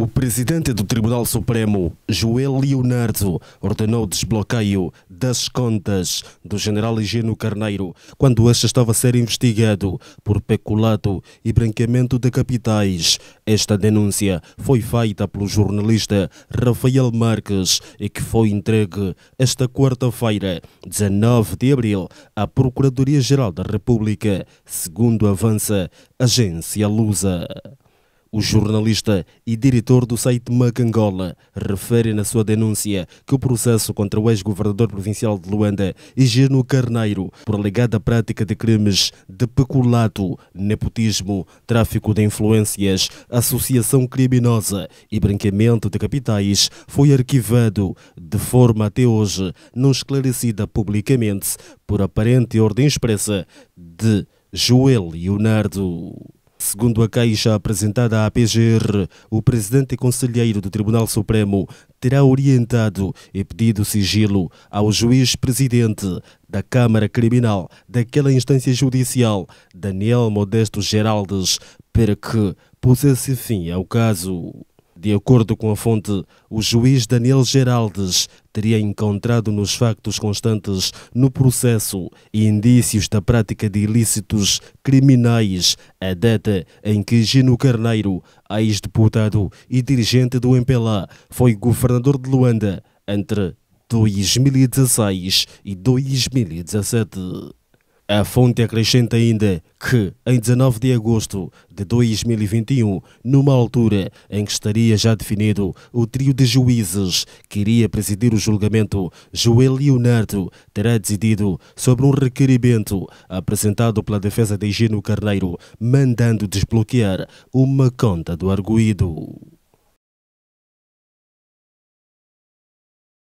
O presidente do Tribunal Supremo, Joel Leonardo, ordenou o desbloqueio das contas do general Higino Carneiro quando este estava a ser investigado por peculato e branqueamento de capitais. Esta denúncia foi feita pelo jornalista Rafael Marques e que foi entregue esta quarta-feira, 19 de abril, à Procuradoria-Geral da República, segundo avança a agência Lusa. O jornalista e diretor do site Macangola refere na sua denúncia que o processo contra o ex-governador provincial de Luanda, Higino Carneiro, por alegada prática de crimes de peculato, nepotismo, tráfico de influências, associação criminosa e branqueamento de capitais, foi arquivado, de forma até hoje não esclarecida publicamente, por aparente ordem expressa de Joel Leonardo. Segundo a queixa apresentada à PGR, o presidente conselheiro do Tribunal Supremo terá orientado e pedido sigilo ao juiz presidente da Câmara Criminal daquela instância judicial, Daniel Modesto Geraldes, para que pusesse fim ao caso. De acordo com a fonte, o juiz Daniel Geraldes teria encontrado nos factos constantes no processo indícios da prática de ilícitos criminais, a data em que Gino Carneiro, ex-deputado e dirigente do MPLA, foi governador de Luanda entre 2016 e 2017. A fonte acrescenta ainda que, em 19 de agosto de 2021, numa altura em que estaria já definido o trio de juízes que iria presidir o julgamento, Joel Leonardo terá decidido sobre um requerimento apresentado pela defesa de Gino Carneiro, mandando desbloquear uma conta do arguído.